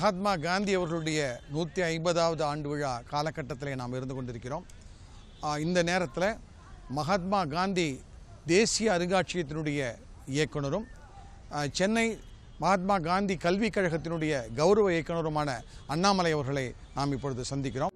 மகாத்மா காந்தி அவர்களுடைய நூற்றி ஐம்பதாவது ஆண்டு விழா காலகட்டத்தில் நாம் இருந்து கொண்டிருக்கிறோம் இந்த நேரத்தில் மகாத்மா காந்தி தேசிய அருங்காட்சியகத்தினுடைய இயக்குனரும் சென்னை மகாத்மா காந்தி கல்விக் கழகத்தினுடைய கௌரவ இயக்குனருமான அண்ணாமலை அவர்களை நாம் இப்பொழுது சந்திக்கிறோம்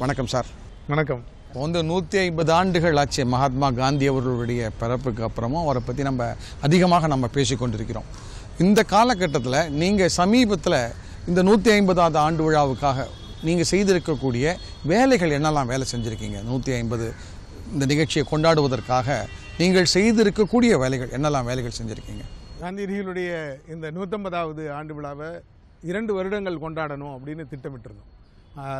வணக்கம் சார் வணக்கம் வந்து நூற்றி ஐம்பது ஆண்டுகள் ஆச்சு மகாத்மா காந்தி அவர்களுடைய பிறப்புக்கு அப்புறமும் அவரை பற்றி நம்ம அதிகமாக நம்ம பேசிக்கொண்டிருக்கிறோம் இந்த காலகட்டத்தில் நீங்கள் சமீபத்தில் இந்த நூற்றி ஐம்பதாவது ஆண்டு விழாவுக்காக நீங்கள் செய்திருக்கக்கூடிய வேலைகள் என்னெல்லாம் வேலை செஞ்சுருக்கீங்க நூற்றி ஐம்பது இந்த நிகழ்ச்சியை கொண்டாடுவதற்காக நீங்கள் செய்திருக்கக்கூடிய வேலைகள் என்னெல்லாம் வேலைகள் செஞ்சுருக்கீங்க காந்தியடிகளுடைய இந்த நூற்றம்பதாவது ஆண்டு விழாவை இரண்டு வருடங்கள் கொண்டாடணும் அப்படின்னு திட்டமிட்டிருந்தோம்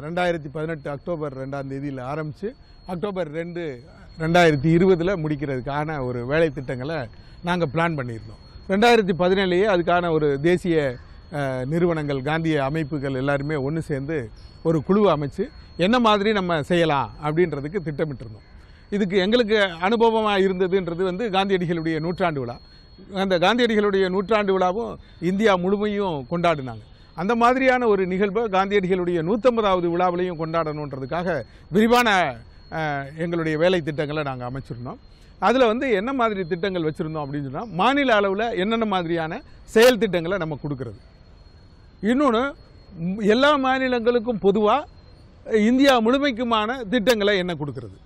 ரெண்டாயிரத்தி பதினெட்டு அக்டோபர் ரெண்டாம் தேதியில் ஆரம்பித்து அக்டோபர் ரெண்டு ரெண்டாயிரத்தி இருபதில் முடிக்கிறதுக்கான ஒரு வேலை திட்டங்களை நாங்கள் பிளான் பண்ணியிருந்தோம் ரெண்டாயிரத்தி பதினேழுலேயே அதுக்கான ஒரு தேசிய நிறுவனங்கள் காந்திய அமைப்புகள் எல்லாருமே ஒன்று சேர்ந்து ஒரு குழுவை அமைச்சு என்ன மாதிரி நம்ம செய்யலாம் அப்படின்றதுக்கு திட்டமிட்டிருந்தோம் இதுக்கு எங்களுக்கு அனுபவமாக இருந்ததுன்றது வந்து காந்தியடிகளுடைய நூற்றாண்டு விழா அந்த காந்தியடிகளுடைய நூற்றாண்டு விழாவும் இந்தியா முழுமையும் கொண்டாடினாங்க அந்த மாதிரியான ஒரு நிகழ்வு காந்தியடிகளுடைய நூற்றம்பதாவது விழாவிலையும் கொண்டாடணுன்றதுக்காக விரிவான எங்களுடைய வேலை திட்டங்களை நாங்கள் அமைச்சிருந்தோம் அதில் வந்து என்ன மாதிரி திட்டங்கள் வச்சுருந்தோம் அப்படின்னு சொன்னால் மாநில அளவில் என்னென்ன மாதிரியான செயல் திட்டங்களை நம்ம கொடுக்கறது இன்னொன்று எல்லா மாநிலங்களுக்கும் பொதுவாக இந்தியா முழுமைக்குமான திட்டங்களை என்ன கொடுக்கறது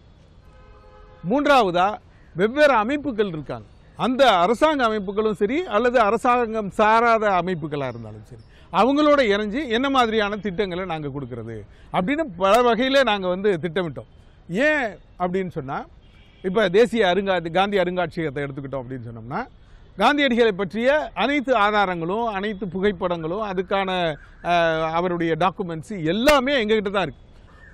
மூன்றாவதாக வெவ்வேறு அமைப்புகள் இருக்காங்க அந்த அரசாங்க அமைப்புகளும் சரி அல்லது அரசாங்கம் சாராத அமைப்புகளாக இருந்தாலும் சரி அவங்களோட இணைஞ்சு என்ன மாதிரியான திட்டங்களை நாங்கள் கொடுக்குறது அப்படின்னு பல வகையில் நாங்கள் வந்து திட்டமிட்டோம் ஏன் அப்படின்னு சொன்னால் இப்போ தேசிய அருங்கா காந்தி அருங்காட்சியகத்தை எடுத்துக்கிட்டோம் அப்படின்னு சொன்னோம்னா காந்தியடிகளை பற்றிய அனைத்து ஆதாரங்களும் அனைத்து புகைப்படங்களும் அதுக்கான அவருடைய டாக்குமெண்ட்ஸ் எல்லாமே எங்ககிட்ட தான் இருக்குது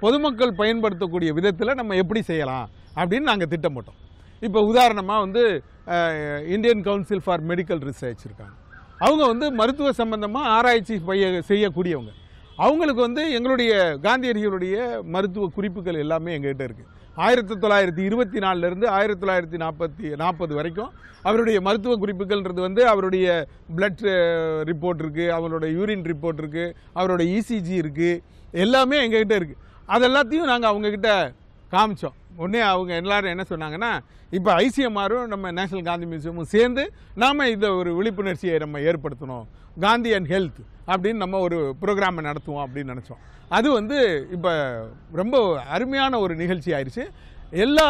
பொதுமக்கள் பயன்படுத்தக்கூடிய விதத்தில் நம்ம எப்படி செய்யலாம் அப்படின்னு நாங்கள் திட்டமிட்டோம் இப்போ உதாரணமாக வந்து Indian Council for Medical Research இருக்காங்க அவங்க வந்து மருத்துவ சம்பந்தமாக ஆராய்ச்சி பைய செய்யக்கூடியவங்க அவங்களுக்கு வந்து எங்களுடைய காந்தியடிகளுடைய மருத்துவ குறிப்புகள் எல்லாமே எங்கள்கிட்ட இருக்குது ஆயிரத்தி தொள்ளாயிரத்தி இருபத்தி நாலுலேருந்து ஆயிரத்தி தொள்ளாயிரத்தி நாற்பத்தி நாற்பது வரைக்கும் அவருடைய மருத்துவ குறிப்புகள்ன்றது வந்து அவருடைய பிளட் ரிப்போர்ட் இருக்குது அவரோட யூரின் ரிப்போர்ட் இருக்குது அவரோட இசிஜி e இருக்குது எல்லாமே எங்ககிட்ட இருக்குது அதெல்லாத்தையும் நாங்கள் அவங்கக்கிட்ட காமிச்சோம் உடனே அவங்க எல்லாரும் என்ன சொன்னாங்கன்னா இப்போ ஐசிஎம்ஆரும் நம்ம நேஷனல் காந்தி மியூசியமும் சேர்ந்து நாம் இதை ஒரு விழிப்புணர்ச்சியை நம்ம ஏற்படுத்தணும் காந்தி அண்ட் ஹெல்த் அப்படின்னு நம்ம ஒரு ப்ரோக்ராமை நடத்துவோம் அப்படின்னு நினச்சோம் அது வந்து இப்போ ரொம்ப அருமையான ஒரு நிகழ்ச்சி ஆயிடுச்சு எல்லா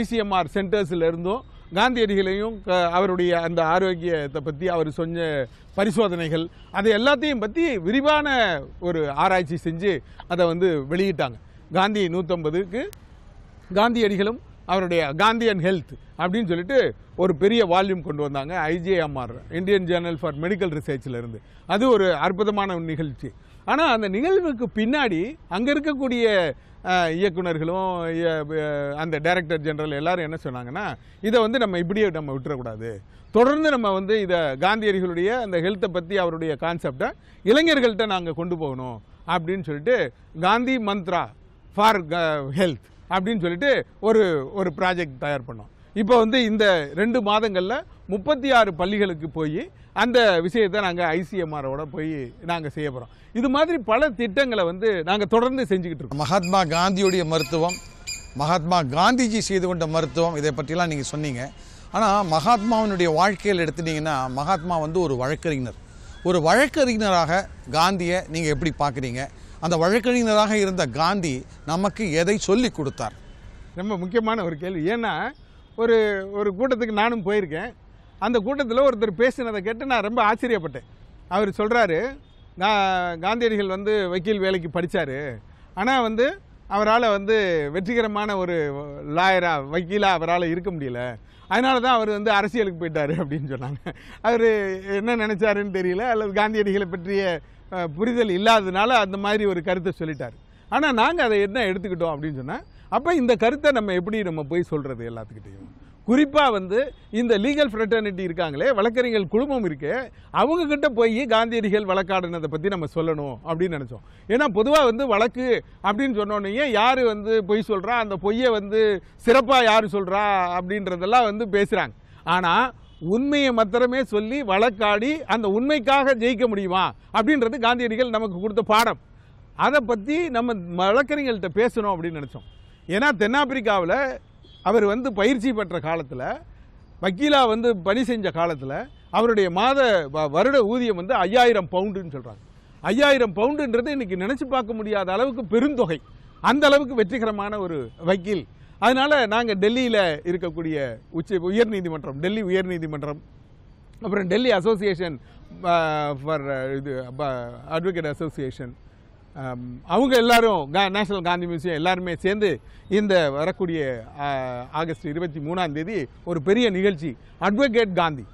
ஐசிஎம்ஆர் சென்டர்ஸ்லேருந்தும் காந்தியடிகளையும் அவருடைய அந்த ஆரோக்கியத்தை பற்றி அவர் சொன்ன பரிசோதனைகள் அதை எல்லாத்தையும் பற்றி விரிவான ஒரு ஆராய்ச்சி செஞ்சு அதை வந்து வெளியிட்டாங்க காந்தி நூற்றம்பதுக்கு காந்தியடிகளும் அவருடைய காந்தி அண்ட் ஹெல்த் அப்படின்னு சொல்லிட்டு ஒரு பெரிய வால்யூம் கொண்டு வந்தாங்க IJMR Indian Journal for Medical ரிசர்ச்சில் அது ஒரு அற்புதமான நிகழ்ச்சி ஆனால் அந்த நிகழ்வுக்கு பின்னாடி அங்கே இருக்கக்கூடிய இயக்குநர்களும் அந்த டைரக்டர் ஜெனரல் எல்லாரும் என்ன சொன்னாங்கன்னா இதை வந்து நம்ம இப்படியே நம்ம விட்டுறக்கூடாது தொடர்ந்து நம்ம வந்து இதை காந்தியடிகளுடைய அந்த ஹெல்த்தை பற்றி அவருடைய கான்செப்டை இளைஞர்கள்ட்ட நாங்கள் கொண்டு போகணும் அப்படின்னு சொல்லிட்டு காந்தி மந்த்ரா ஃபார் ஹெல்த் அப்படின்னு சொல்லிட்டு ஒரு ஒரு ப்ராஜெக்ட் தயார் பண்ணோம் இப்போ வந்து இந்த ரெண்டு மாதங்களில் முப்பத்தி ஆறு பள்ளிகளுக்கு போய் அந்த விஷயத்தை நாங்கள் ஐசிஎம்ஆரோட போய் நாங்கள் செய்ய போகிறோம் இது மாதிரி பல திட்டங்களை வந்து நாங்கள் தொடர்ந்து செஞ்சுக்கிட்டு இருக்கோம் மகாத்மா காந்தியுடைய மருத்துவம் மகாத்மா காந்திஜி செய்து கொண்ட மருத்துவம் இதை பற்றிலாம் நீங்கள் சொன்னீங்க ஆனால் மகாத்மாவினுடைய வாழ்க்கையில் எடுத்துட்டிங்கன்னா மகாத்மா வந்து ஒரு வழக்கறிஞர் ஒரு வழக்கறிஞராக காந்தியை நீங்கள் எப்படி பார்க்குறீங்க அந்த வழக்கறிஞராக இருந்த காந்தி நமக்கு எதை சொல்லி கொடுத்தார் ரொம்ப முக்கியமான ஒரு கேள்வி ஏன்னா ஒரு ஒரு கூட்டத்துக்கு நானும் போயிருக்கேன் அந்த கூட்டத்தில் ஒருத்தர் பேசினதை கேட்டு நான் ரொம்ப ஆச்சரியப்பட்டேன் அவர் சொல்கிறாரு கா காந்தியடிகள் வந்து வக்கீல் வேலைக்கு படித்தார் ஆனால் வந்து அவரால் வந்து வெற்றிகரமான ஒரு லாயராக வக்கீலாக அவரால் இருக்க முடியல அதனால தான் அவர் வந்து அரசியலுக்கு போயிட்டார் அப்படின்னு சொன்னாங்க அவர் என்ன நினைச்சாருன்னு தெரியல அல்லது காந்தியடிகளை பற்றிய புரிதல் இல்லாததுனால அந்த மாதிரி ஒரு கருத்தை சொல்லிட்டார் ஆனால் நாங்கள் அதை என்ன எடுத்துக்கிட்டோம் அப்படின்னு சொன்னால் அப்போ இந்த கருத்தை நம்ம எப்படி நம்ம போய் சொல்கிறது எல்லாத்துக்கிட்டையும் குறிப்பாக வந்து இந்த லீகல் ஃப்ரெட்டர்னிட்டி இருக்காங்களே வழக்கறிஞர்கள் குழுமம் இருக்கு அவங்கக்கிட்ட போய் காந்தியடிகள் வழக்காடினதை பற்றி நம்ம சொல்லணும் அப்படின்னு நினச்சோம் ஏன்னா பொதுவாக வந்து வழக்கு அப்படின்னு சொன்னோடனே யார் வந்து பொய் சொல்கிறா அந்த பொய்யை வந்து சிறப்பாக யார் சொல்கிறா அப்படின்றதெல்லாம் வந்து பேசுகிறாங்க ஆனால் உண்மையை மாத்திரமே சொல்லி வழக்காடி அந்த உண்மைக்காக ஜெயிக்க முடியுமா அப்படின்றது காந்தியடிகள் நமக்கு கொடுத்த பாடம் அதை பற்றி நம்ம வழக்கறிஞர்கள்ட்ட பேசணும் அப்படின்னு நினச்சோம் ஏன்னா தென்னாப்பிரிக்காவில் அவர் வந்து பயிற்சி பெற்ற காலத்தில் வக்கீலா வந்து பணி செஞ்ச காலத்தில் அவருடைய மாத வருட ஊதியம் வந்து ஐயாயிரம் பவுண்டுன்னு சொல்கிறாங்க ஐயாயிரம் பவுண்டுன்றது இன்றைக்கி நினச்சி பார்க்க முடியாத அளவுக்கு பெருந்தொகை அந்த அளவுக்கு வெற்றிகரமான ஒரு வக்கீல் அதனால் நாங்கள் டெல்லியில் இருக்கக்கூடிய உச்ச உயர்நீதிமன்றம் டெல்லி உயர்நீதிமன்றம் அப்புறம் டெல்லி அசோசியேஷன் ஃபார் இது அட்வொகேட் அசோசியேஷன் அவங்க எல்லாரும் கா நேஷனல் காந்தி மியூசியம் எல்லாருமே சேர்ந்து இந்த வரக்கூடிய ஆகஸ்ட் இருபத்தி மூணாம் தேதி ஒரு பெரிய நிகழ்ச்சி அட்வொகேட் காந்தி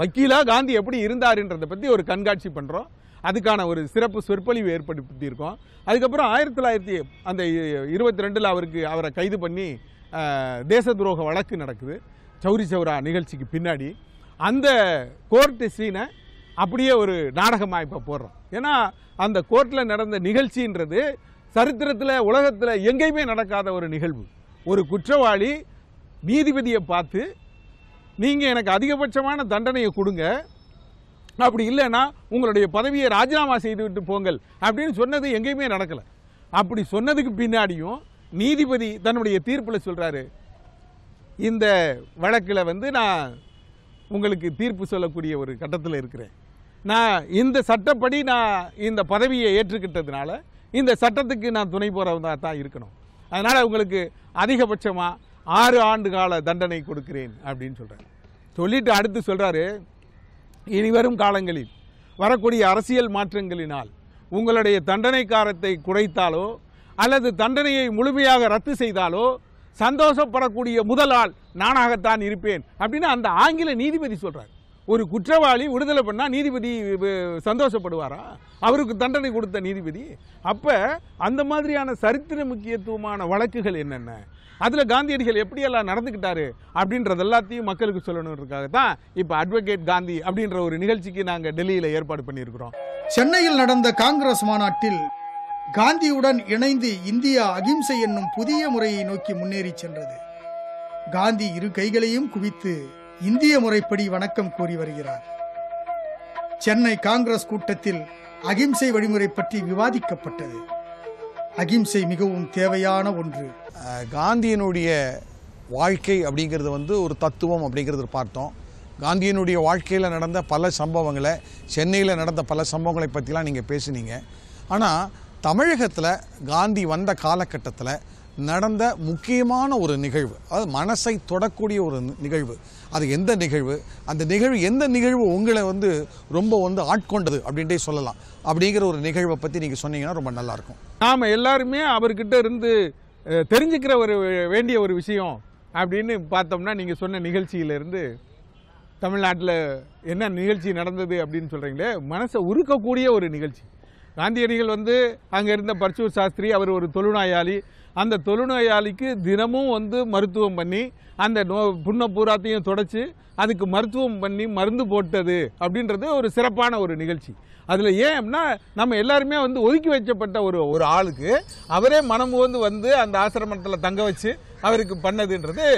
வக்கீலாக காந்தி எப்படி இருந்தாருன்றதை பற்றி ஒரு கண்காட்சி பண்ணுறோம் அதுக்கான ஒரு சிறப்பு சொற்பொழிவு ஏற்படுத்தியிருக்கோம் அதுக்கப்புறம் ஆயிரத்தி தொள்ளாயிரத்தி அந்த இருபத்தி ரெண்டில் அவருக்கு அவரை கைது பண்ணி தேச துரோக வழக்கு நடக்குது சௌரி சௌரா நிகழ்ச்சிக்கு பின்னாடி அந்த கோர்ட்டு சீனை அப்படியே ஒரு நாடகமாக இப்போ போடுறோம் ஏன்னா அந்த கோர்ட்டில் நடந்த நிகழ்ச்சின்றது சரித்திரத்தில் உலகத்தில் எங்கேயுமே நடக்காத ஒரு நிகழ்வு ஒரு குற்றவாளி நீதிபதியை பார்த்து நீங்கள் எனக்கு அதிகபட்சமான தண்டனையை கொடுங்க அப்படி இல்லைன்னா உங்களுடைய பதவியை ராஜினாமா செய்துவிட்டு போங்கள் அப்படின்னு சொன்னது எங்கேயுமே நடக்கலை அப்படி சொன்னதுக்கு பின்னாடியும் நீதிபதி தன்னுடைய தீர்ப்பில் சொல்கிறாரு இந்த வழக்கில் வந்து நான் உங்களுக்கு தீர்ப்பு சொல்லக்கூடிய ஒரு கட்டத்தில் இருக்கிறேன் நான் இந்த சட்டப்படி நான் இந்த பதவியை ஏற்றுக்கிட்டதுனால இந்த சட்டத்துக்கு நான் துணை போகிறவங்க தான் இருக்கணும் அதனால் உங்களுக்கு அதிகபட்சமாக ஆறு ஆண்டு கால தண்டனை கொடுக்கிறேன் அப்படின்னு சொல்கிறேன் சொல்லிட்டு அடுத்து சொல்கிறாரு இனிவரும் காலங்களில் வரக்கூடிய அரசியல் மாற்றங்களினால் உங்களுடைய தண்டனை காரத்தை குறைத்தாலோ அல்லது தண்டனையை முழுமையாக ரத்து செய்தாலோ சந்தோஷப்படக்கூடிய முதல் ஆள் நானாகத்தான் இருப்பேன் அப்படின்னு அந்த ஆங்கில நீதிபதி சொல்கிறார் ஒரு குற்றவாளி விடுதலை பண்ணால் நீதிபதி சந்தோஷப்படுவாரா அவருக்கு தண்டனை கொடுத்த நீதிபதி அப்போ அந்த மாதிரியான சரித்திர முக்கியத்துவமான வழக்குகள் என்னென்ன அதில் காந்தியடிகள் எப்படியெல்லாம் நடந்துக்கிட்டாரு அப்படின்றது எல்லாத்தையும் மக்களுக்கு சொல்லணுன்றதுக்காக தான் இப்போ அட்வொகேட் காந்தி அப்படின்ற ஒரு நிகழ்ச்சிக்கு நாங்கள் டெல்லியில் ஏற்பாடு பண்ணியிருக்கிறோம் சென்னையில் நடந்த காங்கிரஸ் மாநாட்டில் காந்தியுடன் இணைந்து இந்தியா அகிம்சை என்னும் புதிய முறையை நோக்கி முன்னேறி சென்றது காந்தி இரு கைகளையும் குவித்து இந்திய முறைப்படி வணக்கம் கூறி வருகிறார் சென்னை காங்கிரஸ் கூட்டத்தில் அகிம்சை வழிமுறை பற்றி விவாதிக்கப்பட்டது அகிம்சை மிகவும் தேவையான ஒன்று காந்தியினுடைய வாழ்க்கை அப்படிங்கிறது வந்து ஒரு தத்துவம் அப்படிங்கிறது பார்த்தோம் காந்தியினுடைய வாழ்க்கையில் நடந்த பல சம்பவங்களை சென்னையில் நடந்த பல சம்பவங்களை பற்றிலாம் நீங்கள் பேசுனீங்க ஆனால் தமிழகத்தில் காந்தி வந்த காலகட்டத்தில் நடந்த முக்கியமான ஒரு நிகழ்வு அதாவது மனசை தொடக்கூடிய ஒரு நிகழ்வு அது எந்த நிகழ்வு அந்த நிகழ்வு எந்த நிகழ்வு உங்களை வந்து ரொம்ப வந்து ஆட்கொண்டது அப்படின்ட்டே சொல்லலாம் அப்படிங்கிற ஒரு நிகழ்வை பற்றி நீங்கள் சொன்னீங்கன்னா ரொம்ப நல்லாயிருக்கும் நாம் எல்லாருமே அவர்கிட்ட இருந்து தெரிஞ்சுக்கிற ஒரு வேண்டிய ஒரு விஷயம் அப்படின்னு பார்த்தோம்னா நீங்கள் சொன்ன நிகழ்ச்சியிலேருந்து தமிழ்நாட்டில் என்ன நிகழ்ச்சி நடந்தது அப்படின்னு சொல்கிறீங்களே மனசை உருக்கக்கூடிய ஒரு நிகழ்ச்சி காந்தியடிகள் வந்து அங்கே இருந்த பர்ச்சூர் சாஸ்திரி அவர் ஒரு தொழுநாயாளி அந்த தொழுநோயாளிக்கு தினமும் வந்து மருத்துவம் பண்ணி அந்த நோ புண்ணை பூராத்தையும் தொடச்சி அதுக்கு மருத்துவம் பண்ணி மருந்து போட்டது அப்படின்றது ஒரு சிறப்பான ஒரு நிகழ்ச்சி அதில் ஏன் நம்ம எல்லாருமே வந்து ஒதுக்கி வைக்கப்பட்ட ஒரு ஒரு ஆளுக்கு அவரே மனம் வந்து வந்து அந்த ஆசிரமத்தில் தங்க வச்சு அவருக்கு பண்ணதுன்றது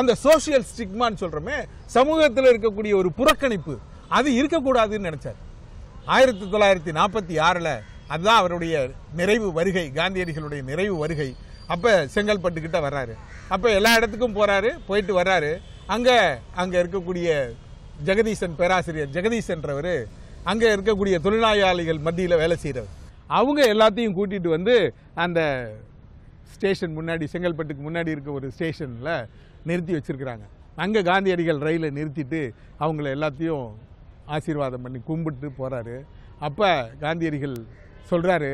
அந்த சோசியல் ஸ்டிக்மான்னு சொல்கிறோமே சமூகத்தில் இருக்கக்கூடிய ஒரு புறக்கணிப்பு அது இருக்கக்கூடாதுன்னு நினச்சார் ஆயிரத்தி தொள்ளாயிரத்தி நாற்பத்தி ஆறில் அதுதான் அவருடைய நிறைவு வருகை காந்தியடிகளுடைய நிறைவு வருகை அப்போ செங்கல்பட்டுக்கிட்ட வர்றாரு அப்போ எல்லா இடத்துக்கும் போகிறாரு போயிட்டு வர்றாரு அங்கே அங்கே இருக்கக்கூடிய ஜெகதீசன் பேராசிரியர் ஜெகதீசன்றவர் அங்கே இருக்கக்கூடிய தொழிலாளிகள் மத்தியில் வேலை செய்கிறவர் அவங்க எல்லாத்தையும் கூட்டிகிட்டு வந்து அந்த ஸ்டேஷன் முன்னாடி செங்கல்பட்டுக்கு முன்னாடி இருக்க ஒரு ஸ்டேஷனில் நிறுத்தி வச்சுருக்கிறாங்க அங்கே காந்தியடிகள் ரயிலை நிறுத்திட்டு அவங்கள எல்லாத்தையும் ஆசீர்வாதம் பண்ணி கும்பிட்டு போகிறாரு அப்போ காந்தியடிகள் சொல்கிறாரு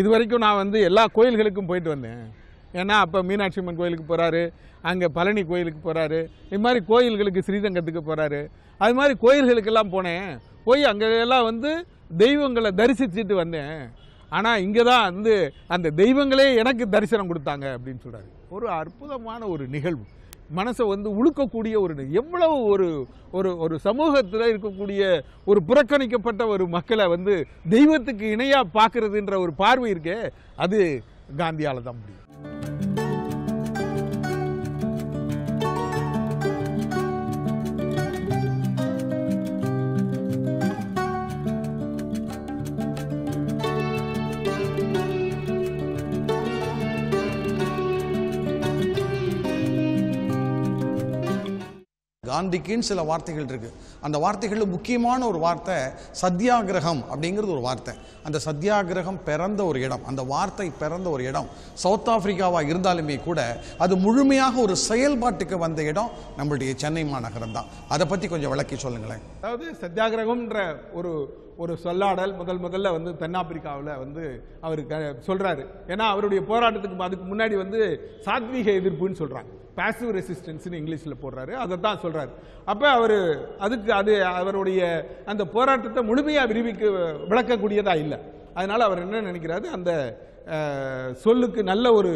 இது வரைக்கும் நான் வந்து எல்லா கோயில்களுக்கும் போயிட்டு வந்தேன் ஏன்னா அப்போ மீனாட்சி அம்மன் கோயிலுக்கு போகிறாரு அங்கே பழனி கோயிலுக்கு போகிறாரு இது மாதிரி கோயில்களுக்கு ஸ்ரீரங்கத்துக்கு போகிறாரு அது மாதிரி கோயில்களுக்கெல்லாம் போனேன் போய் அங்கெல்லாம் வந்து தெய்வங்களை தரிசிச்சுட்டு வந்தேன் ஆனால் இங்கே தான் வந்து அந்த தெய்வங்களே எனக்கு தரிசனம் கொடுத்தாங்க அப்படின்னு சொல்கிறாரு ஒரு அற்புதமான ஒரு நிகழ்வு மனசை வந்து உழுக்கக்கூடிய ஒரு எவ்வளவு ஒரு ஒரு ஒரு சமூகத்தில் இருக்கக்கூடிய ஒரு புறக்கணிக்கப்பட்ட ஒரு மக்களை வந்து தெய்வத்துக்கு இணையாக பார்க்கறதுன்ற ஒரு பார்வை இருக்கே அது காந்தியால் தான் முடியும் காந்திக்குன்னு சில வார்த்தைகள் இருக்குது அந்த வார்த்தைகளில் முக்கியமான ஒரு வார்த்தை சத்தியாகிரகம் அப்படிங்கிறது ஒரு வார்த்தை அந்த சத்தியாகிரகம் பிறந்த ஒரு இடம் அந்த வார்த்தை பிறந்த ஒரு இடம் சவுத் ஆஃப்ரிக்காவாக இருந்தாலுமே கூட அது முழுமையாக ஒரு செயல்பாட்டுக்கு வந்த இடம் நம்மளுடைய சென்னை மாநகரம் தான் அதை பற்றி கொஞ்சம் விளக்கி சொல்லுங்களேன் அதாவது சத்தியாகிரகம்ன்ற ஒரு ஒரு சொல்லாடல் முதல் முதல்ல வந்து தென்னாப்பிரிக்காவில் வந்து அவர் க சொல்கிறாரு ஏன்னா அவருடைய போராட்டத்துக்கு அதுக்கு முன்னாடி வந்து சாத்வீக எதிர்ப்புன்னு சொல்கிறாங்க பேசிவ் ரெசிஸ்டன்ஸ்னு இங்கிலீஷில் போடுறாரு அதை தான் சொல்கிறாரு அப்போ அவர் அதுக்கு அது அவருடைய அந்த போராட்டத்தை முழுமையாக விரிவிக்க விளக்கக்கூடியதாக இல்லை அதனால் அவர் என்ன நினைக்கிறாரு அந்த சொல்லுக்கு நல்ல ஒரு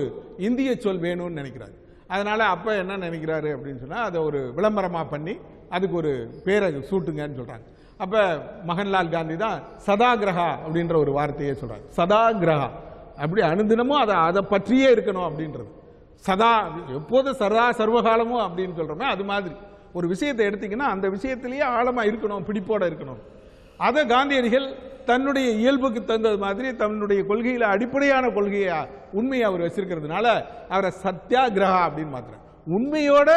இந்திய சொல் வேணும்னு நினைக்கிறாரு அதனால் அப்போ என்ன நினைக்கிறாரு அப்படின்னு சொன்னால் அதை ஒரு விளம்பரமாக பண்ணி அதுக்கு ஒரு பேரை சூட்டுங்கன்னு சொல்கிறாங்க அப்போ மகன்லால் காந்தி தான் சதாகிரகா அப்படின்ற ஒரு வார்த்தையை சொல்கிறார் சதாகிரகா அப்படி அனுதினமும் அதை அதை பற்றியே இருக்கணும் அப்படின்றது சதா எப்போது சதா சர்வகாலமும் அப்படின்னு சொல்றோமே அது மாதிரி ஒரு விஷயத்தை எடுத்தீங்கன்னா அந்த விஷயத்திலேயே ஆழமாக இருக்கணும் பிடிப்போடு இருக்கணும் அதை காந்தியடிகள் தன்னுடைய இயல்புக்கு தந்தது மாதிரி தன்னுடைய கொள்கையில் அடிப்படையான கொள்கையை உண்மையை அவர் வச்சிருக்கிறதுனால அவரை சத்தியாகிரகா அப்படின்னு மாத்திர உண்மையோட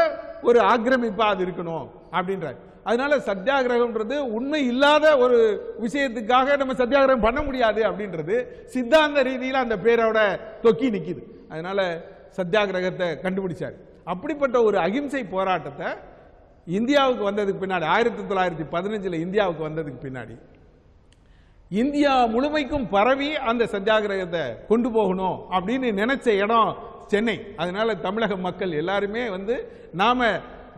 ஒரு ஆக்கிரமிப்பாக அது இருக்கணும் அப்படின்றார் அதனால சத்தியாகிரகம்ன்றது உண்மை இல்லாத ஒரு விஷயத்துக்காக நம்ம சத்தியாகிரகம் பண்ண முடியாது அப்படின்றது சித்தாந்த ரீதியில் அந்த பேரோட தொக்கி நிற்கிது அதனால சத்தியாகிரகத்தை கண்டுபிடிச்சார் அப்படிப்பட்ட ஒரு அகிம்சை போராட்டத்தை இந்தியாவுக்கு வந்ததுக்கு பின்னாடி ஆயிரத்தி தொள்ளாயிரத்தி பதினஞ்சில் இந்தியாவுக்கு வந்ததுக்கு பின்னாடி இந்தியா முழுமைக்கும் பரவி அந்த சத்தியாகிரகத்தை கொண்டு போகணும் அப்படின்னு நினைச்ச இடம் சென்னை அதனால தமிழக மக்கள் எல்லாருமே வந்து நாம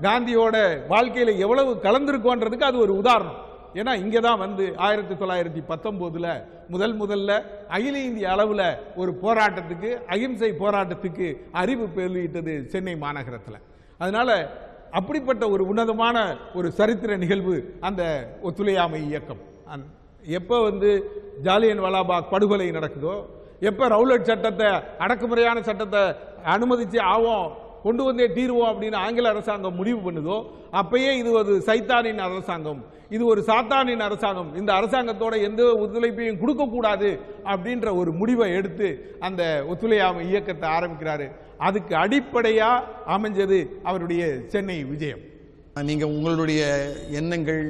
காந்தியோட வாழ்க்கையில் எவ்வளவு கலந்துருக்கோன்றதுக்கு அது ஒரு உதாரணம் ஏன்னா இங்கே தான் வந்து ஆயிரத்தி தொள்ளாயிரத்தி பத்தொம்போதில் முதல் முதல்ல அகில இந்திய அளவில் ஒரு போராட்டத்துக்கு அகிம்சை போராட்டத்துக்கு அறிவு வெளியிட்டது சென்னை மாநகரத்தில் அதனால் அப்படிப்பட்ட ஒரு உன்னதமான ஒரு சரித்திர நிகழ்வு அந்த ஒத்துழையாமை இயக்கம் எப்போ வந்து ஜாலியன் வாலாபாக் படுகொலை நடக்குதோ எப்போ ரவுலட் சட்டத்தை அடக்குமுறையான சட்டத்தை அனுமதித்து ஆவோம் கொண்டு வந்தே தீர்வோம் அப்படின்னு ஆங்கில அரசாங்கம் முடிவு பண்ணுதோ அப்பயே இது ஒரு சைத்தானின் அரசாங்கம் இது ஒரு சாத்தானின் அரசாங்கம் இந்த அரசாங்கத்தோட எந்த ஒத்துழைப்பையும் கொடுக்கக்கூடாது அப்படின்ற ஒரு முடிவை எடுத்து அந்த ஒத்துழையாம இயக்கத்தை ஆரம்பிக்கிறாரு அதுக்கு அடிப்படையாக அமைஞ்சது அவருடைய சென்னை விஜயம் நீங்கள் உங்களுடைய எண்ணங்கள்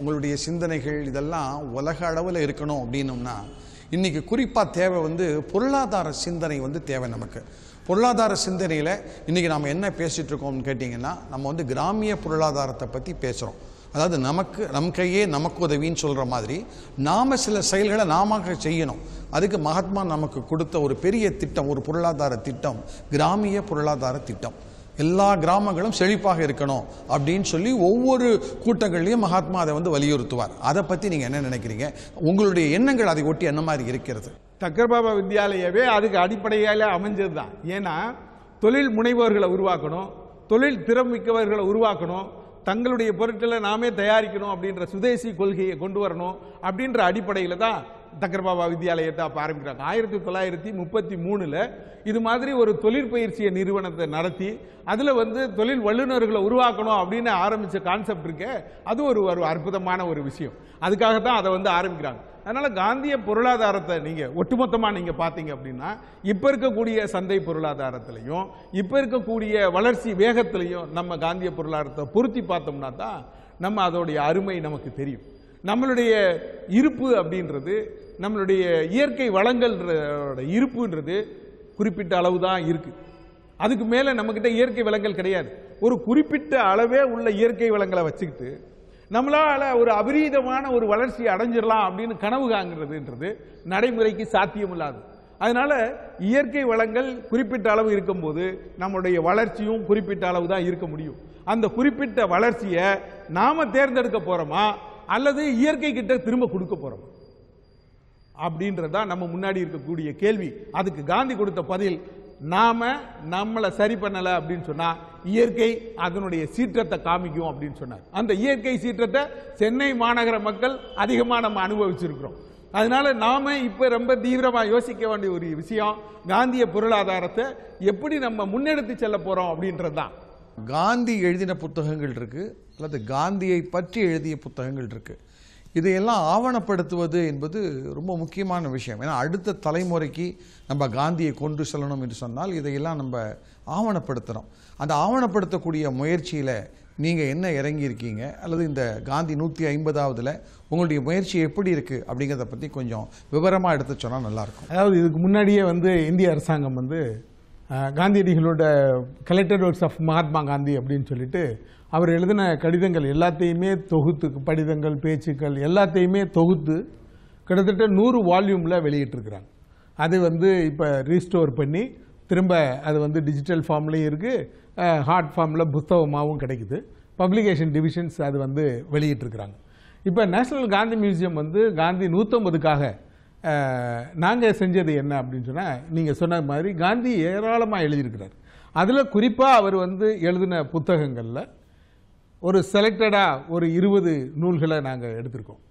உங்களுடைய சிந்தனைகள் இதெல்லாம் உலக அளவில் இருக்கணும் அப்படின்னம்னா இன்றைக்கி குறிப்பாக தேவை வந்து பொருளாதார சிந்தனை வந்து தேவை நமக்கு பொருளாதார சிந்தனையில் இன்றைக்கி நாம் என்ன பேசிகிட்டு இருக்கோம்னு கேட்டிங்கன்னா நம்ம வந்து கிராமிய பொருளாதாரத்தை பற்றி பேசுகிறோம் அதாவது நமக்கு நம் கையே நமக்கு உதவின்னு சொல்கிற மாதிரி நாம் சில செயல்களை நாம செய்யணும் அதுக்கு மகாத்மா நமக்கு கொடுத்த ஒரு பெரிய திட்டம் ஒரு பொருளாதார திட்டம் கிராமிய பொருளாதார திட்டம் எல்லா கிராமங்களும் செழிப்பாக இருக்கணும் அப்படின்னு சொல்லி ஒவ்வொரு கூட்டங்கள்லையும் மகாத்மா அதை வந்து வலியுறுத்துவார் அதை பற்றி நீங்கள் என்ன நினைக்கிறீங்க உங்களுடைய எண்ணங்கள் அதை ஒட்டி என்ன மாதிரி இருக்கிறது தக்கர்பாபா வித்யாலயவே அதுக்கு அடிப்படையால் அமைஞ்சது தான் ஏன்னா தொழில் முனைவோர்களை உருவாக்கணும் தொழில் திறமிக்கவர்களை உருவாக்கணும் தங்களுடைய பொருட்களை நாமே தயாரிக்கணும் அப்படின்ற சுதேசி கொள்கையை கொண்டு வரணும் அப்படின்ற அடிப்படையில் தான் தக்கர்பாபா வித்யாலயத்தை அப்போ ஆரம்பிக்கிறாங்க ஆயிரத்தி தொள்ளாயிரத்தி முப்பத்தி மூணில் இது மாதிரி ஒரு தொழிற்பயிற்சியை நிறுவனத்தை நடத்தி அதில் வந்து தொழில் வல்லுநர்களை உருவாக்கணும் அப்படின்னு ஆரம்பித்த கான்செப்ட் இருக்க அது ஒரு ஒரு அற்புதமான ஒரு விஷயம் அதுக்காக தான் அதை வந்து ஆரம்பிக்கிறாங்க அதனால் காந்திய பொருளாதாரத்தை நீங்கள் ஒட்டுமொத்தமாக நீங்கள் பார்த்தீங்க அப்படின்னா இப்போ இருக்கக்கூடிய சந்தை பொருளாதாரத்திலையும் இப்போ இருக்கக்கூடிய வளர்ச்சி வேகத்திலையும் நம்ம காந்திய பொருளாதாரத்தை பொருத்தி பார்த்தோம்னா தான் நம்ம அதோடைய அருமை நமக்கு தெரியும் நம்மளுடைய இருப்பு அப்படின்றது நம்மளுடைய இயற்கை வளங்களோட இருப்புன்றது குறிப்பிட்ட அளவு தான் இருக்குது அதுக்கு மேலே நம்மக்கிட்ட இயற்கை வளங்கள் கிடையாது ஒரு குறிப்பிட்ட அளவே உள்ள இயற்கை வளங்களை வச்சுக்கிட்டு நம்மளால் ஒரு அபரீதமான ஒரு வளர்ச்சி அடைஞ்சிடலாம் அப்படின்னு கனவு காங்கிறதுன்றது நடைமுறைக்கு சாத்தியமில்லாது அதனால் இயற்கை வளங்கள் குறிப்பிட்ட அளவு இருக்கும்போது நம்முடைய வளர்ச்சியும் குறிப்பிட்ட அளவு தான் இருக்க முடியும் அந்த குறிப்பிட்ட வளர்ச்சியை நாம் தேர்ந்தெடுக்க போகிறோமா அல்லது இயற்கை கிட்ட திரும்ப கொடுக்க போறோம் அப்படின்றதான் நம்ம முன்னாடி இருக்கக்கூடிய கேள்வி அதுக்கு காந்தி கொடுத்த பதில் நாம நம்மளை சரி பண்ணலை அப்படின்னு சொன்னா இயற்கை அதனுடைய சீற்றத்தை காமிக்கும் அப்படின்னு சொன்னார் அந்த இயற்கை சீற்றத்தை சென்னை மாநகர மக்கள் அதிகமாக நம்ம அனுபவிச்சிருக்கிறோம் அதனால நாம இப்ப ரொம்ப தீவிரமா யோசிக்க வேண்டிய ஒரு விஷயம் காந்திய பொருளாதாரத்தை எப்படி நம்ம முன்னெடுத்து செல்ல போறோம் அப்படின்றது தான் காந்தி எழுதின புத்தகங்கள் இருக்குது அல்லது காந்தியை பற்றி எழுதிய புத்தகங்கள் இருக்கு இதையெல்லாம் ஆவணப்படுத்துவது என்பது ரொம்ப முக்கியமான விஷயம் ஏன்னா அடுத்த தலைமுறைக்கு நம்ம காந்தியை கொண்டு செல்லணும் என்று சொன்னால் இதையெல்லாம் நம்ம ஆவணப்படுத்துகிறோம் அந்த ஆவணப்படுத்தக்கூடிய முயற்சியில் நீங்கள் என்ன இறங்கியிருக்கீங்க அல்லது இந்த காந்தி நூற்றி ஐம்பதாவதில் உங்களுடைய முயற்சி எப்படி இருக்குது அப்படிங்கிறத பற்றி கொஞ்சம் விவரமாக எடுத்து சொன்னால் நல்லாயிருக்கும் அதாவது இதுக்கு முன்னாடியே வந்து இந்திய அரசாங்கம் வந்து காந்தியடிகளோட collected works of Mahatma Gandhi அப்படின்னு சொல்லிட்டு அவர் எழுதின கடிதங்கள் எல்லாத்தையுமே தொகுத்து படிதங்கள் பேச்சுக்கள் எல்லாத்தையுமே தொகுத்து கிட்டத்தட்ட நூறு வால்யூமில் வெளியிட்டிருக்கிறாங்க அது வந்து இப்போ ரீஸ்டோர் பண்ணி திரும்ப அது வந்து டிஜிட்டல் ஃபார்ம்லேயும் இருக்குது ஹார்ட் ஃபார்மில் புத்தகமாகவும் கிடைக்குது பப்ளிகேஷன் டிவிஷன்ஸ் அது வந்து வெளியிட்டிருக்கிறாங்க இப்போ நேஷ்னல் காந்தி மியூசியம் வந்து காந்தி நூற்றம்பதுக்காக நாங்கள் செஞ்சது என்ன அப்படின்னு சொன்னால் நீங்கள் சொன்ன மாதிரி காந்தி ஏராளமாக எழுதியிருக்கிறார் அதில் குறிப்பாக அவர் வந்து எழுதின புத்தகங்களில் ஒரு செலக்டடாக ஒரு இருபது நூல்களை நாங்கள் எடுத்திருக்கோம்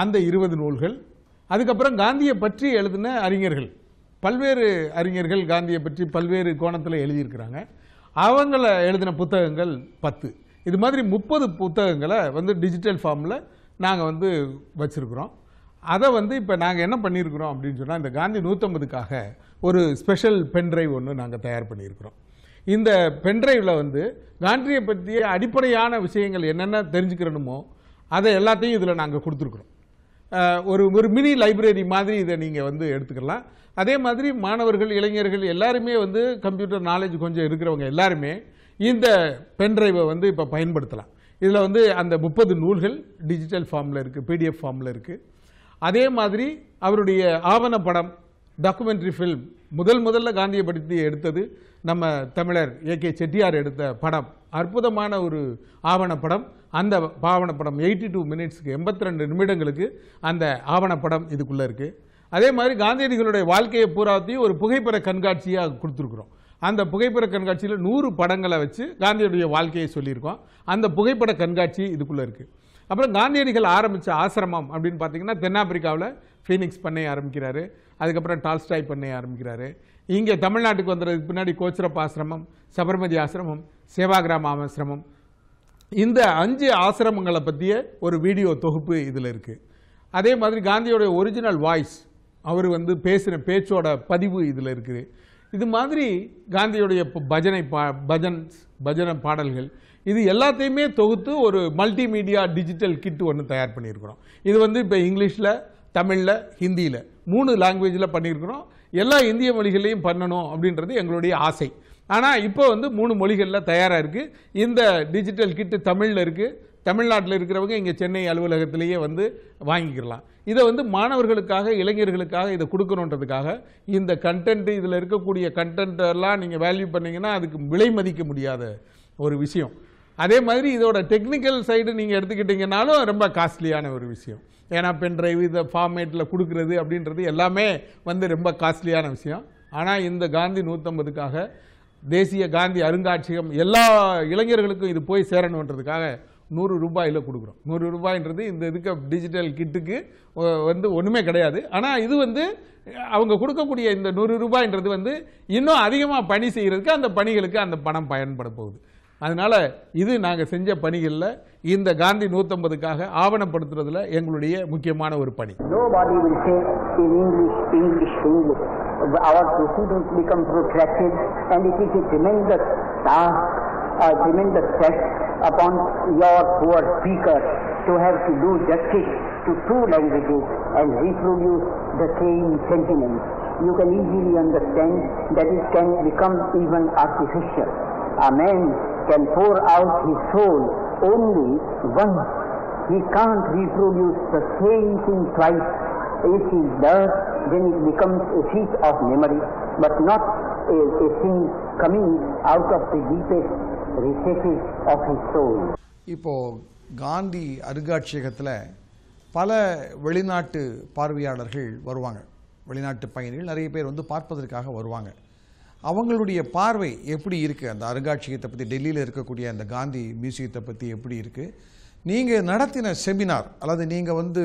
அந்த இருபது நூல்கள் அதுக்கப்புறம் காந்தியை பற்றி எழுதின அறிஞர்கள் பல்வேறு அறிஞர்கள் காந்தியை பற்றி பல்வேறு கோணத்தில் எழுதியிருக்கிறாங்க அவங்கள எழுதின புத்தகங்கள் பத்து இது மாதிரி முப்பது புத்தகங்களை வந்து டிஜிட்டல் ஃபார்மில் நாங்கள் வந்து வச்சுருக்குறோம் அதை வந்து இப்போ நாங்கள் என்ன பண்ணியிருக்கிறோம் அப்படின்னு சொன்னால் இந்த காந்தி நூற்றம்பதுக்காக ஒரு ஸ்பெஷல் பென்ட்ரைவ் ஒன்று நாங்கள் தயார் பண்ணியிருக்கிறோம் இந்த பென்ட்ரைவில் வந்து காந்தியை பற்றிய அடிப்படையான விஷயங்கள் என்னென்ன தெரிஞ்சுக்கிறணுமோ அதை எல்லாத்தையும் இதில் நாங்கள் கொடுத்துருக்குறோம் ஒரு ஒரு மினி லைப்ரரி மாதிரி இதை நீங்கள் வந்து எடுத்துக்கலாம் அதே மாதிரி மாணவர்கள் இளைஞர்கள் எல்லாருமே வந்து கம்ப்யூட்டர் நாலேஜ் கொஞ்சம் இருக்கிறவங்க எல்லாருமே இந்த பென்ட்ரைவை வந்து இப்போ பயன்படுத்தலாம் இதில் வந்து அந்த முப்பது நூல்கள் டிஜிட்டல் ஃபார்மில் இருக்குது பிடிஎஃப் ஃபார்மில் இருக்குது அதே மாதிரி அவருடைய ஆவணப்படம் டாக்குமெண்ட்ரி ஃபில்ம் முதல் முதல்ல காந்தியை படித்து எடுத்தது நம்ம தமிழர் ஏ கே செட்டியார் எடுத்த படம் அற்புதமான ஒரு ஆவணப்படம் அந்த ஆவணப்படம் எயிட்டி டூ மினிட்ஸ்க்கு எண்பத்தி ரெண்டு நிமிடங்களுக்கு அந்த ஆவணப்படம் இதுக்குள்ளே இருக்குது அதே மாதிரி காந்தியடிகளுடைய வாழ்க்கையை பூராத்தையும் ஒரு புகைப்பட கண்காட்சியாக கொடுத்துருக்குறோம் அந்த புகைப்பட கண்காட்சியில் நூறு படங்களை வச்சு காந்தியுடைய வாழ்க்கையை சொல்லியிருக்கோம் அந்த புகைப்பட கண்காட்சி இதுக்குள்ளே இருக்குது அப்புறம் காந்தியடிகள் ஆரம்பித்த ஆசிரமம் அப்படின்னு பார்த்தீங்கன்னா தென்னாப்பிரிக்காவில் ஃபீனிக்ஸ் பண்ணை ஆரம்பிக்கிறாரு அதுக்கப்புறம் டால்ஸ்டாய் பண்ணை ஆரம்பிக்கிறாரு இங்கே தமிழ்நாட்டுக்கு வந்துடுறதுக்கு பின்னாடி கோச்சரப்ப ஆசிரமம் சபர்மதி ஆசிரமம் சேவாகிராம ஆசிரமம் இந்த அஞ்சு ஆசிரமங்களை பற்றிய ஒரு வீடியோ தொகுப்பு இதில் இருக்குது அதே மாதிரி காந்தியோடைய ஒரிஜினல் வாய்ஸ் அவர் வந்து பேசின பேச்சோட பதிவு இதில் இருக்குது இது மாதிரி காந்தியுடைய பஜனை பா பஜன்ஸ் பஜனை பாடல்கள் இது எல்லாத்தையுமே தொகுத்து ஒரு மல்டிமீடியா டிஜிட்டல் கிட் ஒன்று தயார் பண்ணியிருக்கிறோம் இது வந்து இப்போ இங்கிலீஷில் தமிழில் ஹிந்தியில் மூணு லாங்குவேஜில் பண்ணியிருக்கிறோம் எல்லா இந்திய மொழிகளையும் பண்ணணும் அப்படின்றது எங்களுடைய ஆசை ஆனால் இப்போ வந்து மூணு மொழிகளில் தயாராக இருக்குது இந்த டிஜிட்டல் கிட்டு தமிழில் இருக்குது தமிழ்நாட்டில் இருக்கிறவங்க இங்கே சென்னை அலுவலகத்திலேயே வந்து வாங்கிக்கிறலாம் இதை வந்து மாணவர்களுக்காக இளைஞர்களுக்காக இதை கொடுக்கணுன்றதுக்காக இந்த கண்டென்ட் இதில் இருக்கக்கூடிய கண்டென்ட்டெல்லாம் நீங்கள் வேல்யூ பண்ணிங்கன்னா அதுக்கு விலை மதிக்க முடியாத ஒரு விஷயம் அதே மாதிரி இதோட டெக்னிக்கல் சைடு நீங்கள் எடுத்துக்கிட்டிங்கனாலும் ரொம்ப காஸ்ட்லியான ஒரு விஷயம் ஏன்னா பென் ட்ரைவ் இதை ஃபார்மேட்டில் கொடுக்குறது அப்படின்றது எல்லாமே வந்து ரொம்ப காஸ்ட்லியான விஷயம் ஆனால் இந்த காந்தி நூற்றம்பதுக்காக தேசிய காந்தி அருங்காட்சியகம் எல்லா இளைஞர்களுக்கும் இது போய் சேரணுன்றதுக்காக நூறு ரூபாயில் கொடுக்குறோம் நூறு ரூபாயின்றது இந்த இதுக்கு டிஜிட்டல் கிட்டுக்கு வந்து ஒன்றுமே கிடையாது ஆனால் இது வந்து அவங்க கொடுக்கக்கூடிய இந்த நூறு ரூபாயின்றது வந்து இன்னும் அதிகமாக பணி செய்கிறதுக்கு அந்த பணிகளுக்கு அந்த பணம் பயன்பட போகுது அதனால் இது நாங்கள் செஞ்ச பணிகளில் இந்த காந்தி நூற்றம்பதுக்காக ஆவணப்படுத்துறதுல எங்களுடைய முக்கியமான ஒரு பணி Our proceedings become protracted and it is a tremendous task, a tremendous test upon your poor speaker to have to do justice to two languages and reproduce the same sentiments. You can easily understand that it can become even artificial. Amen. can pour out his soul only once. He can't reproduce the same thing twice. If he does, then it becomes a sheet of memory, but not a, a thing coming out of the deepest recesses of his soul. இப்போ காந்தி அருங்காட்சியகத்தில் பல வெளிநாட்டு பார்வையாளர்கள் வருவாங்க வெளிநாட்டு பயணிகள் நிறைய பேர் வந்து பார்ப்பதற்காக வருவாங்க அவங்களுடைய பார்வை எப்படி இருக்குது அந்த அருங்காட்சியகத்தை பற்றி டெல்லியில் இருக்கக்கூடிய அந்த காந்தி மியூசியத்தை பற்றி எப்படி இருக்குது நீங்கள் நடத்தின செமினார் அல்லது நீங்கள் வந்து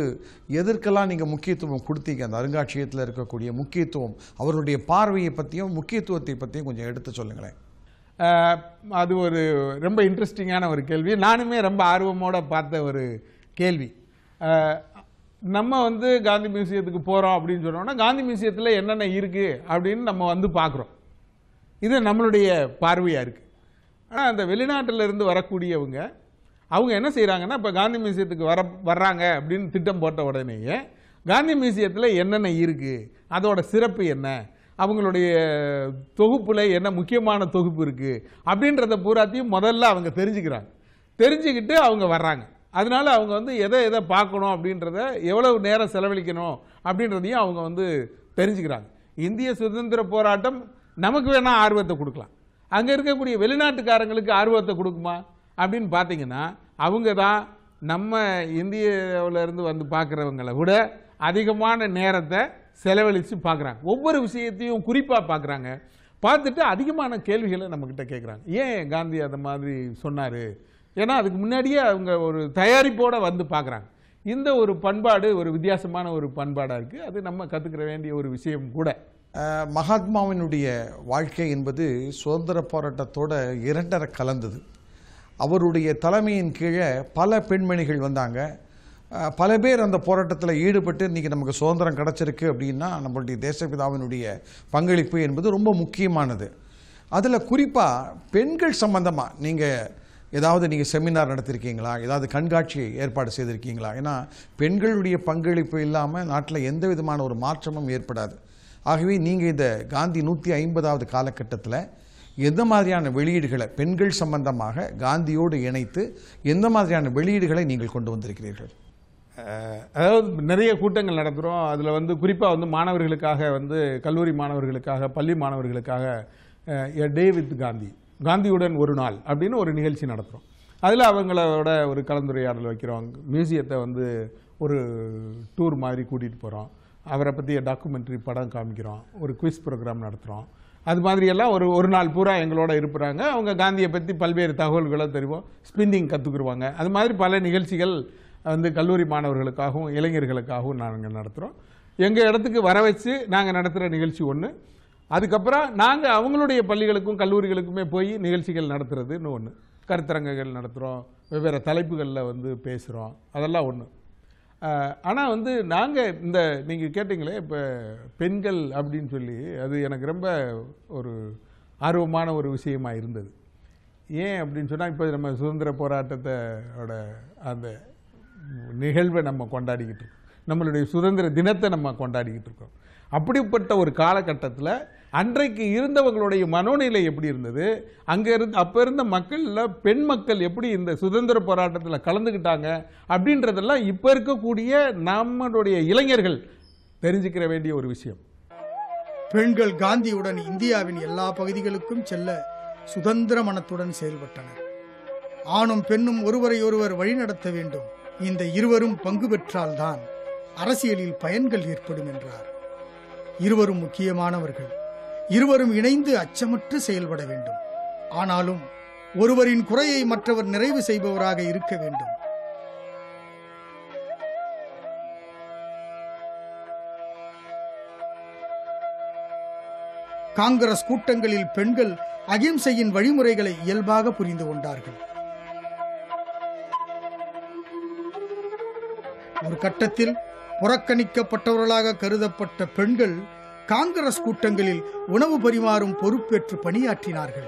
எதற்கெல்லாம் நீங்கள் முக்கியத்துவம் கொடுத்தீங்க அந்த அருங்காட்சியகத்தில் இருக்கக்கூடிய முக்கியத்துவம் அவருடைய பார்வையை பற்றியும் முக்கியத்துவத்தை பற்றியும் கொஞ்சம் எடுத்து சொல்லுங்களேன் அது ஒரு ரொம்ப இன்ட்ரெஸ்டிங்கான ஒரு கேள்வி நானுமே ரொம்ப ஆர்வமோடு பார்த்த ஒரு கேள்வி நம்ம வந்து காந்தி மியூசியத்துக்கு போகிறோம் அப்படின்னு சொன்னோம்னா காந்தி மியூசியத்தில் என்னென்ன இருக்குது அப்படின்னு நம்ம வந்து பார்க்குறோம் இது நம்மளுடைய பார்வையாக இருக்குது ஆனால் அந்த இருந்து வரக்கூடியவங்க அவங்க என்ன செய்கிறாங்கன்னா இப்போ காந்தி மியூசியத்துக்கு வர வர்றாங்க அப்படின்னு திட்டம் போட்ட உடனேயே காந்தி மியூசியத்தில் என்னென்ன இருக்குது அதோட சிறப்பு என்ன அவங்களுடைய தொகுப்பில் என்ன முக்கியமான தொகுப்பு இருக்குது அப்படின்றத பூராத்தையும் முதல்ல அவங்க தெரிஞ்சுக்கிறாங்க தெரிஞ்சுக்கிட்டு அவங்க வர்றாங்க அதனால் அவங்க வந்து எதை எதை பார்க்கணும் அப்படின்றத எவ்வளவு நேரம் செலவழிக்கணும் அப்படின்றதையும் அவங்க வந்து தெரிஞ்சுக்கிறாங்க இந்திய சுதந்திர போராட்டம் நமக்கு வேணால் ஆர்வத்தை கொடுக்கலாம் அங்கே இருக்கக்கூடிய வெளிநாட்டுக்காரங்களுக்கு ஆர்வத்தை கொடுக்குமா அப்படின்னு பார்த்தீங்கன்னா அவங்க தான் நம்ம இந்தியாவிலேருந்து வந்து பார்க்குறவங்களை விட அதிகமான நேரத்தை செலவழித்து பார்க்குறாங்க ஒவ்வொரு விஷயத்தையும் குறிப்பாக பார்க்குறாங்க பார்த்துட்டு அதிகமான கேள்விகளை நம்மக்கிட்ட கேட்குறாங்க ஏன் காந்தி அந்த மாதிரி சொன்னார் ஏன்னா அதுக்கு முன்னாடியே அவங்க ஒரு தயாரிப்போடு வந்து பார்க்குறாங்க இந்த ஒரு பண்பாடு ஒரு வித்தியாசமான ஒரு பண்பாடாக இருக்குது அது நம்ம கற்றுக்கிற வேண்டிய ஒரு விஷயம் கூட மகாத்மாவினுடைய வாழ்க்கை என்பது சுதந்திர போராட்டத்தோட இரண்டரை கலந்தது அவருடைய தலைமையின் கீழே பல பெண்மணிகள் வந்தாங்க பல பேர் அந்த போராட்டத்தில் ஈடுபட்டு இன்றைக்கி நமக்கு சுதந்திரம் கிடச்சிருக்கு அப்படின்னா நம்மளுடைய தேசப்பிதாவினுடைய பங்களிப்பு என்பது ரொம்ப முக்கியமானது அதில் குறிப்பாக பெண்கள் சம்பந்தமாக நீங்கள் ஏதாவது நீங்கள் செமினார் நடத்திருக்கீங்களா ஏதாவது கண்காட்சி ஏற்பாடு செய்திருக்கீங்களா ஏன்னா பெண்களுடைய பங்களிப்பு இல்லாமல் நாட்டில் எந்த விதமான ஒரு மாற்றமும் ஏற்படாது ஆகவே நீங்கள் இந்த காந்தி நூற்றி ஐம்பதாவது காலகட்டத்தில் எந்த மாதிரியான வெளியீடுகளை பெண்கள் சம்பந்தமாக காந்தியோடு இணைத்து எந்த மாதிரியான வெளியீடுகளை நீங்கள் கொண்டு வந்திருக்கிறீர்கள் அதாவது நிறைய கூட்டங்கள் நடத்துகிறோம் அதில் வந்து குறிப்பாக வந்து மாணவர்களுக்காக வந்து கல்லூரி மாணவர்களுக்காக பள்ளி மாணவர்களுக்காக எ டே வித் காந்தி காந்தியுடன் ஒரு நாள் அப்படின்னு ஒரு நிகழ்ச்சி நடத்துகிறோம் அதில் அவங்களோட ஒரு கலந்துரையாடல் வைக்கிறோம் மியூசியத்தை வந்து ஒரு டூர் மாதிரி கூட்டிகிட்டு போகிறோம் அவரை பற்றிய டாக்குமெண்ட்ரி படம் காமிக்கிறோம் ஒரு குவிஸ் ப்ரோக்ராம் நடத்துகிறோம் அது மாதிரியெல்லாம் ஒரு ஒரு நாள் பூரா எங்களோட இருக்கிறாங்க அவங்க காந்தியை பற்றி பல்வேறு தகவல்களை தெரிவோம் ஸ்பின்னிங் கற்றுக்குருவாங்க அது மாதிரி பல நிகழ்ச்சிகள் வந்து கல்லூரி மாணவர்களுக்காகவும் இளைஞர்களுக்காகவும் நாங்கள் நடத்துகிறோம் எங்கள் இடத்துக்கு வர வச்சு நாங்கள் நடத்துகிற நிகழ்ச்சி ஒன்று அதுக்கப்புறம் நாங்கள் அவங்களுடைய பள்ளிகளுக்கும் கல்லூரிகளுக்குமே போய் நிகழ்ச்சிகள் நடத்துகிறதுன்னு ஒன்று கருத்தரங்குகள் நடத்துகிறோம் வெவ்வேறு தலைப்புகளில் வந்து பேசுகிறோம் அதெல்லாம் ஒன்று ஆனால் வந்து நாங்கள் இந்த நீங்கள் கேட்டிங்களே இப்போ பெண்கள் அப்படின்னு சொல்லி அது எனக்கு ரொம்ப ஒரு ஆர்வமான ஒரு விஷயமாக இருந்தது ஏன் அப்படின்னு சொன்னால் இப்போ நம்ம சுதந்திர போராட்டத்தோட அந்த நிகழ்வை நம்ம கொண்டாடிக்கிட்டு இருக்கோம் நம்மளுடைய சுதந்திர தினத்தை நம்ம கொண்டாடிக்கிட்டு இருக்கோம் அப்படிப்பட்ட ஒரு காலகட்டத்தில் அன்றைக்கு இருந்தவங்களுடைய மனோநிலை எப்படி இருந்தது அங்கே இருந்து அப்போ இருந்த மக்களில் பெண் மக்கள் எப்படி இந்த சுதந்திர போராட்டத்தில் கலந்துக்கிட்டாங்க அப்படின்றதெல்லாம் இப்போ இருக்கக்கூடிய நம்மளுடைய இளைஞர்கள் தெரிஞ்சுக்கிற வேண்டிய ஒரு விஷயம் பெண்கள் காந்தியுடன் இந்தியாவின் எல்லா பகுதிகளுக்கும் செல்ல சுதந்திர மனத்துடன் செயல்பட்டனர் ஆணும் பெண்ணும் ஒருவரை ஒருவர் வழிநடத்த வேண்டும் இந்த இருவரும் பங்கு பெற்றால்தான் அரசியலில் பயன்கள் ஏற்படும் என்றார் இருவரும் முக்கியமானவர்கள் இருவரும் இணைந்து அச்சமற்று செயல்பட வேண்டும் ஆனாலும் ஒருவரின் குறையை மற்றவர் நிறைவு செய்பவராக இருக்க வேண்டும் காங்கிரஸ் கூட்டங்களில் பெண்கள் அகிம்சையின் வழிமுறைகளை இயல்பாக புரிந்து கொண்டார்கள் ஒரு கட்டத்தில் புறக்கணிக்கப்பட்டவர்களாக கருதப்பட்ட பெண்கள் காங்கிரஸ் கூட்டங்களில் உணவு பரிமாறும் பொறுப்பேற்று பணியாற்றினார்கள்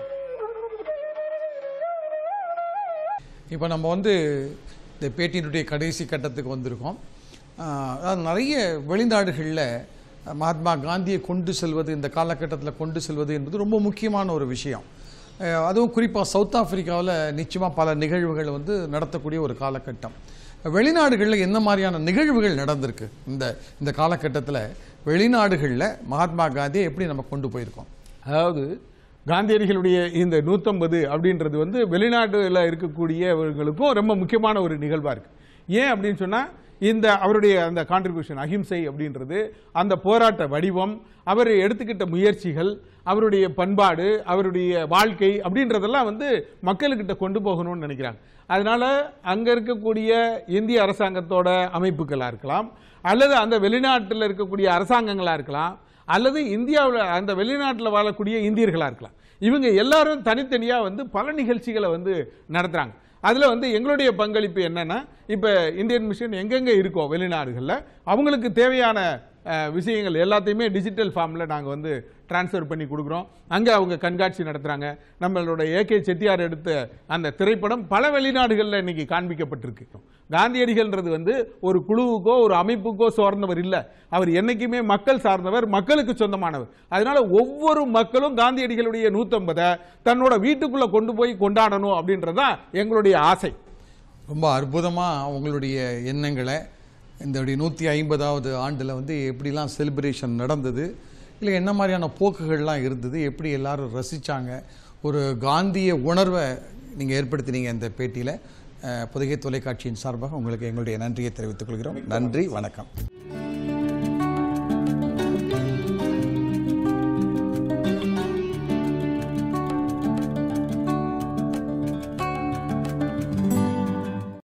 இப்போ நம்ம வந்து இந்த பேட்டியினுடைய கடைசி கட்டத்துக்கு வந்திருக்கோம் நிறைய வெளிநாடுகளில் மகாத்மா காந்தியை கொண்டு செல்வது இந்த காலகட்டத்தில் கொண்டு செல்வது என்பது ரொம்ப முக்கியமான ஒரு விஷயம் அதுவும் குறிப்பாக சவுத் ஆஃப்ரிக்காவில் நிச்சயமாக பல நிகழ்வுகள் வந்து நடத்தக்கூடிய ஒரு காலகட்டம் வெளிநாடுகளில் என்ன மாதிரியான நிகழ்வுகள் நடந்திருக்கு இந்த இந்த காலகட்டத்தில் வெளிநாடுகளில் மகாத்மா காந்தியை எப்படி நம்ம கொண்டு போயிருக்கோம் அதாவது காந்தியடிகளுடைய இந்த நூற்றம்பது அப்படின்றது வந்து வெளிநாட்டில் இருக்கக்கூடியவர்களுக்கும் ரொம்ப முக்கியமான ஒரு நிகழ்வாக இருக்குது ஏன் அப்படின்னு சொன்னால் இந்த அவருடைய அந்த கான்ட்ரிபியூஷன் அஹிம்சை அப்படின்றது அந்த போராட்ட வடிவம் அவர் எடுத்துக்கிட்ட முயற்சிகள் அவருடைய பண்பாடு அவருடைய வாழ்க்கை அப்படின்றதெல்லாம் வந்து மக்கள்கிட்ட கொண்டு போகணும்னு நினைக்கிறாங்க அதனால் அங்கே இருக்கக்கூடிய இந்திய அரசாங்கத்தோட அமைப்புகளாக இருக்கலாம் அல்லது அந்த வெளிநாட்டில் இருக்கக்கூடிய அரசாங்கங்களாக இருக்கலாம் அல்லது இந்தியாவில் அந்த வெளிநாட்டில் வாழக்கூடிய இந்தியர்களாக இருக்கலாம் இவங்க எல்லாரும் தனித்தனியாக வந்து பல நிகழ்ச்சிகளை வந்து நடத்துகிறாங்க அதில் வந்து எங்களுடைய பங்களிப்பு என்னென்னா இப்போ இந்தியன் மிஷன் எங்கெங்கே இருக்கோ வெளிநாடுகளில் அவங்களுக்கு தேவையான விஷயங்கள் எல்லாத்தையுமே டிஜிட்டல் ஃபார்மில் நாங்கள் வந்து டிரான்ஸ்ஃபர் பண்ணி கொடுக்குறோம் அங்கே அவங்க கண்காட்சி நடத்துகிறாங்க நம்மளோட ஏகே செட்டியார் எடுத்த அந்த திரைப்படம் பல வெளிநாடுகளில் இன்றைக்கி காண்பிக்கப்பட்டிருக்கு காந்தியடிகள்ன்றது வந்து ஒரு குழுவுக்கோ ஒரு அமைப்புக்கோ சார்ந்தவர் இல்லை அவர் என்றைக்குமே மக்கள் சார்ந்தவர் மக்களுக்கு சொந்தமானவர் அதனால் ஒவ்வொரு மக்களும் காந்தியடிகளுடைய நூற்றம்பதை தன்னோட வீட்டுக்குள்ளே கொண்டு போய் கொண்டாடணும் அப்படின்றது தான் எங்களுடைய ஆசை ரொம்ப அற்புதமாக அவங்களுடைய எண்ணங்களை இந்த நூற்றி ஐம்பதாவது ஆண்டில் வந்து எப்படிலாம் செலிப்ரேஷன் நடந்தது இல்லை என்ன மாதிரியான போக்குகள்லாம் இருந்தது எப்படி எல்லாரும் ரசித்தாங்க ஒரு காந்திய உணர்வை நீங்கள் ஏற்படுத்தினீங்க இந்த பேட்டியில் புதிய தொலைக்காட்சியின் சார்பாக உங்களுக்கு எங்களுடைய நன்றியை தெரிவித்துக் கொள்கிறோம் நன்றி வணக்கம்